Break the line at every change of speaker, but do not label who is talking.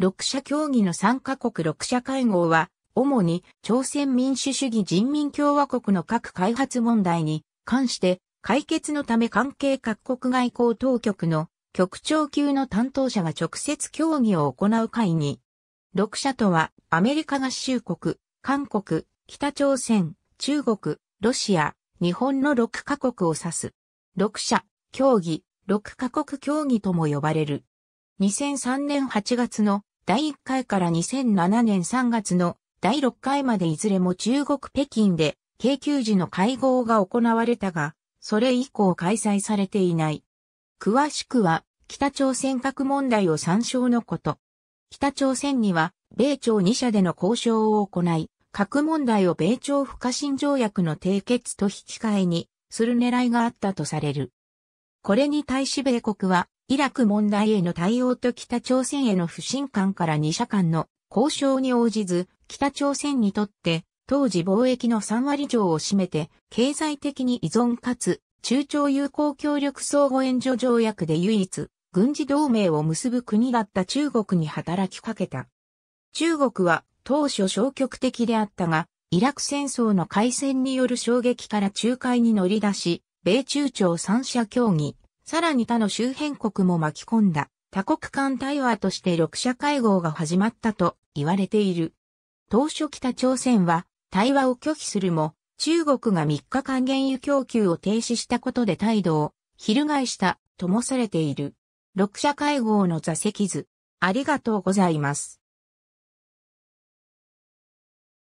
6者協議の3カ国6者会合は、主に朝鮮民主主義人民共和国の核開発問題に関して解決のため関係各国外交当局の局長級の担当者が直接協議を行う会議。6者とはアメリカ合衆国、韓国、北朝鮮、中国、ロシア、日本の6カ国を指す。6者、協議、6カ国協議とも呼ばれる。2003年8月の第1回から2007年3月の第6回までいずれも中国北京で、京急時の会合が行われたが、それ以降開催されていない。詳しくは、北朝鮮核問題を参照のこと。北朝鮮には、米朝2社での交渉を行い、核問題を米朝不可侵条約の締結と引き換えに、する狙いがあったとされる。これに対し米国は、イラク問題への対応と北朝鮮への不信感から2者間の交渉に応じず、北朝鮮にとって当時貿易の3割以上を占めて、経済的に依存かつ、中朝友好協力相互援助条約で唯一、軍事同盟を結ぶ国だった中国に働きかけた。中国は当初消極的であったが、イラク戦争の開戦による衝撃から仲介に乗り出し、米中朝三者協議、さらに他の周辺国も巻き込んだ多国間対話として6者会合が始まったと言われている。当初北朝鮮は対話を拒否するも、中国が3日間原油供給を停止したことで態度を翻したともされている。6者会合の座席図。あり
がとうございます。